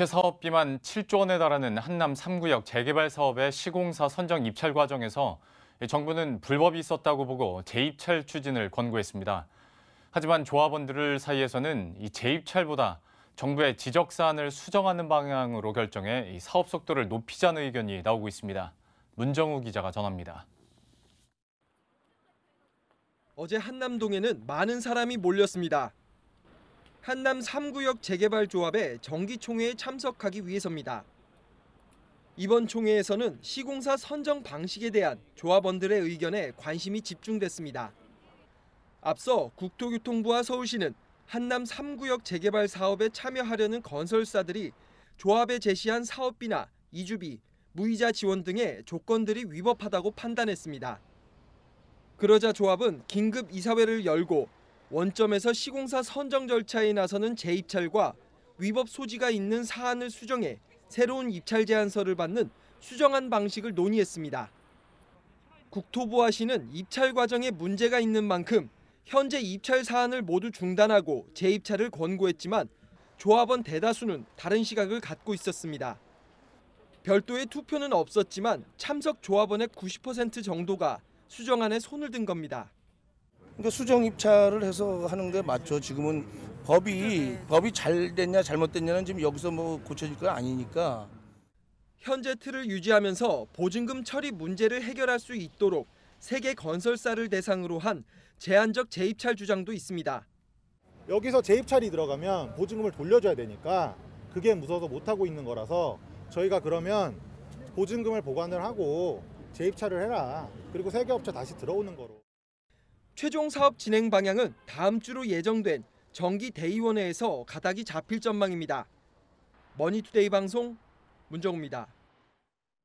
국제 사업 비만 7조 원에 달하는 한남 3구역 재개발 사업의 시공사 선정 입찰 과정에서 정부는 불법이 있었다고 보고 재입찰 추진을 권고했습니다. 하지만 조합원들 사이에서는 이 재입찰보다 정부의 지적 사안을 수정하는 방향으로 결정해 사업 속도를 높이자는 의견이 나오고 있습니다. 문정우 기자가 전합니다. 어제 한남동에는 많은 사람이 몰렸습니다. 한남 3구역 재개발 조합의 정기총회에 참석하기 위해서입니다. 이번 총회에서는 시공사 선정 방식에 대한 조합원들의 의견에 관심이 집중됐습니다. 앞서 국토교통부와 서울시는 한남 3구역 재개발 사업에 참여하려는 건설사들이 조합에 제시한 사업비나 이주비, 무이자 지원 등의 조건들이 위법하다고 판단했습니다. 그러자 조합은 긴급 이사회를 열고 원점에서 시공사 선정 절차에 나서는 재입찰과 위법 소지가 있는 사안을 수정해 새로운 입찰 제안서를 받는 수정안 방식을 논의했습니다. 국토부와 시는 입찰 과정에 문제가 있는 만큼 현재 입찰 사안을 모두 중단하고 재입찰을 권고했지만 조합원 대다수는 다른 시각을 갖고 있었습니다. 별도의 투표는 없었지만 참석 조합원의 90% 정도가 수정안에 손을 든 겁니다. 그러니까 수정 입찰을 해서 하는 게 맞죠. 지금은 법이 네. 법이 잘 됐냐 잘못됐냐는 지금 여기서 뭐 고쳐질 거 아니니까. 현재 틀을 유지하면서 보증금 처리 문제를 해결할 수 있도록 세계 건설사를 대상으로 한 제한적 재입찰 주장도 있습니다. 여기서 재입찰이 들어가면 보증금을 돌려줘야 되니까 그게 무서워서 못하고 있는 거라서 저희가 그러면 보증금을 보관을 하고 재입찰을 해라. 그리고 세계업체 다시 들어오는 거로. 최종 사업 진행 방향은 다음 주로 예정된 정기 대의원회에서 가닥이 잡힐 전망입니다. 머니투데이 방송 문정우입니다.